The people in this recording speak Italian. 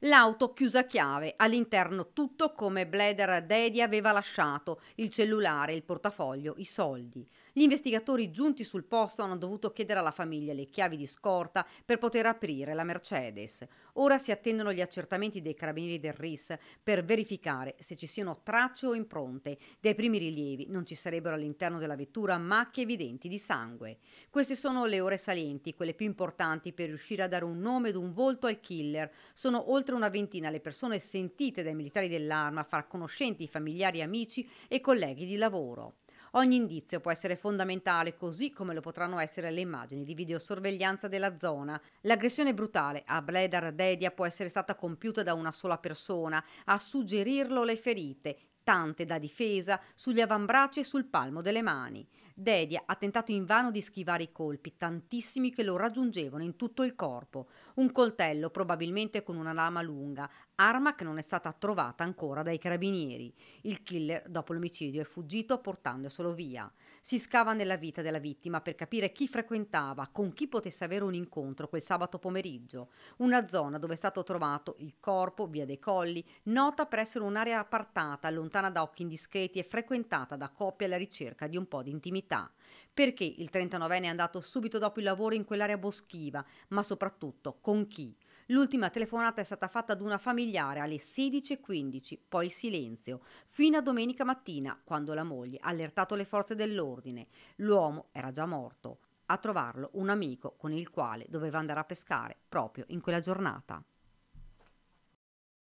L'auto chiusa a chiave, all'interno tutto come Blader Dedi aveva lasciato, il cellulare, il portafoglio, i soldi. Gli investigatori giunti sul posto hanno dovuto chiedere alla famiglia le chiavi di scorta per poter aprire la Mercedes. Ora si attendono gli accertamenti dei carabinieri del RIS per verificare se ci siano tracce o impronte. Dai primi rilievi non ci sarebbero all'interno della vettura macchie evidenti di sangue. Queste sono le ore salienti, quelle più importanti per riuscire a dare un nome ed un volto al killer. Sono oltre oltre una ventina le persone sentite dai militari dell'arma, fra conoscenti, familiari, amici e colleghi di lavoro. Ogni indizio può essere fondamentale, così come lo potranno essere le immagini di videosorveglianza della zona. L'aggressione brutale a Bledar Dedia può essere stata compiuta da una sola persona. A suggerirlo le ferite, tante da difesa, sugli avambracci e sul palmo delle mani. Dedia ha tentato invano di schivare i colpi, tantissimi che lo raggiungevano in tutto il corpo. Un coltello, probabilmente con una lama lunga, arma che non è stata trovata ancora dai carabinieri. Il killer, dopo l'omicidio, è fuggito portandoselo via. Si scava nella vita della vittima per capire chi frequentava, con chi potesse avere un incontro quel sabato pomeriggio. Una zona dove è stato trovato il corpo, via dei Colli, nota per essere un'area appartata, lontana lontana da occhi indiscreti e frequentata da coppie alla ricerca di un po' di intimità. Perché il 39enne è andato subito dopo il lavoro in quell'area boschiva, ma soprattutto con chi? L'ultima telefonata è stata fatta ad una familiare alle 16.15, poi il silenzio, fino a domenica mattina, quando la moglie ha allertato le forze dell'ordine. L'uomo era già morto. A trovarlo un amico con il quale doveva andare a pescare proprio in quella giornata.